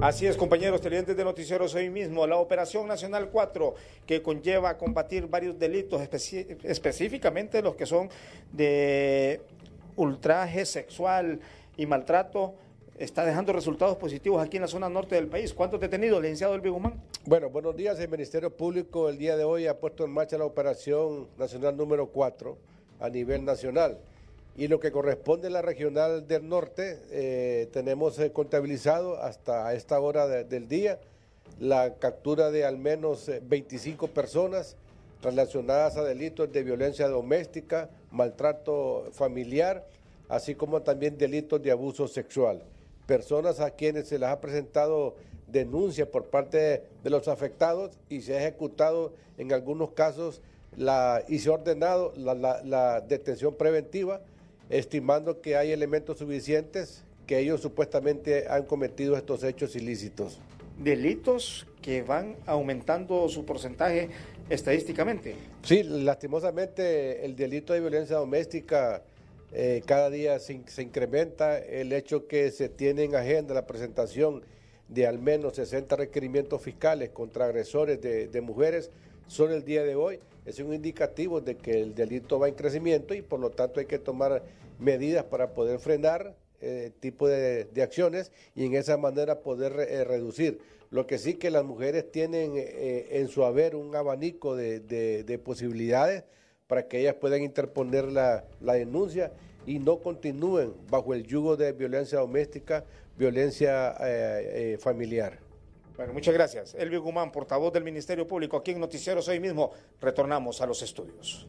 Así es, compañeros televidentes de Noticieros, hoy mismo la Operación Nacional 4, que conlleva combatir varios delitos, específicamente los que son de ultraje sexual y maltrato, está dejando resultados positivos aquí en la zona norte del país. ¿Cuántos detenidos, licenciado El Guzmán? Bueno, buenos días. El Ministerio Público el día de hoy ha puesto en marcha la Operación Nacional número 4 a nivel nacional. Y lo que corresponde a la regional del norte, eh, tenemos eh, contabilizado hasta esta hora del día la captura de al menos 25 eh, personas relacionadas a delitos de violencia doméstica, maltrato familiar, así como también delitos de abuso sexual. Personas a quienes se les ha presentado denuncia por parte de los afectados y se ha ejecutado en algunos casos la, y se ha ordenado la detención preventiva estimando que hay elementos suficientes que ellos supuestamente han cometido estos hechos ilícitos. Delitos que van aumentando su porcentaje estadísticamente. Sí, lastimosamente el delito de violencia doméstica eh, cada día se, incrementa. El hecho que se tiene en agenda la presentación de al menos 60 requerimientos fiscales contra agresores de, de mujeres solo el día de hoy es un indicativo de que el delito va en crecimiento y por lo tanto hay que tomar medidas para poder frenar eh, tipo de, acciones y en esa manera poder eh, reducir. Lo que sí que las mujeres tienen eh, eh, en su haber un abanico de, posibilidades para que ellas puedan interponer la, denuncia y no continúen bajo el yugo de violencia doméstica, violencia familiar. Bueno, muchas gracias. Elvio Gumán, portavoz del Ministerio Público, aquí en Noticieros hoy mismo. Retornamos a los estudios.